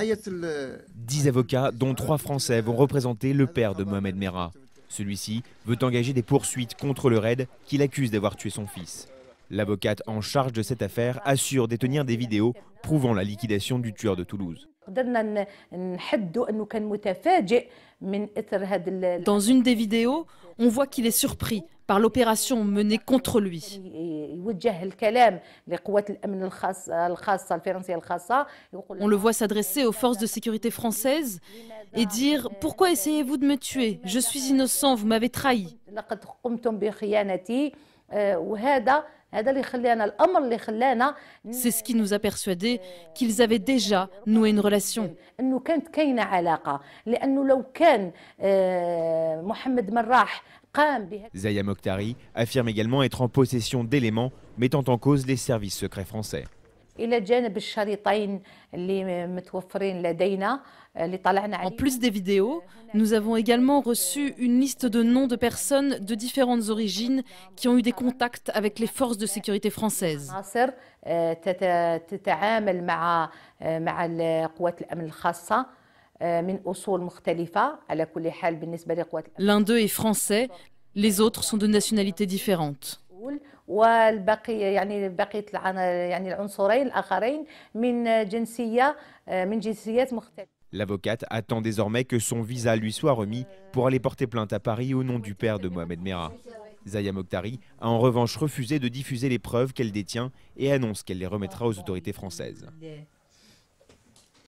Euh, Dix avocats, dont trois Français, vont représenter le père de Mohamed Merah. Celui-ci veut engager des poursuites contre le raid qu'il accuse d'avoir tué son fils. L'avocate en charge de cette affaire assure détenir des vidéos prouvant la liquidation du tueur de Toulouse. Dans une des vidéos, on voit qu'il est surpris par l'opération menée contre lui. On le voit s'adresser aux forces de sécurité françaises et dire Pourquoi essayez-vous de me tuer Je suis innocent, vous m'avez trahi. C'est ce qui nous a persuadés qu'ils avaient déjà noué une relation. Zaya Mokhtari affirme également être en possession d'éléments mettant en cause les services secrets français. Euh, euh, en plus des vidéos, nous avons également reçu une liste de noms de personnes de différentes origines qui ont eu des contacts avec les forces de sécurité françaises. Euh, L'un d'eux est français, les autres sont de nationalités différentes. L'avocate attend désormais que son visa lui soit remis pour aller porter plainte à Paris au nom du père de Mohamed Merah. Zaya Mokhtari a en revanche refusé de diffuser les preuves qu'elle détient et annonce qu'elle les remettra aux autorités françaises.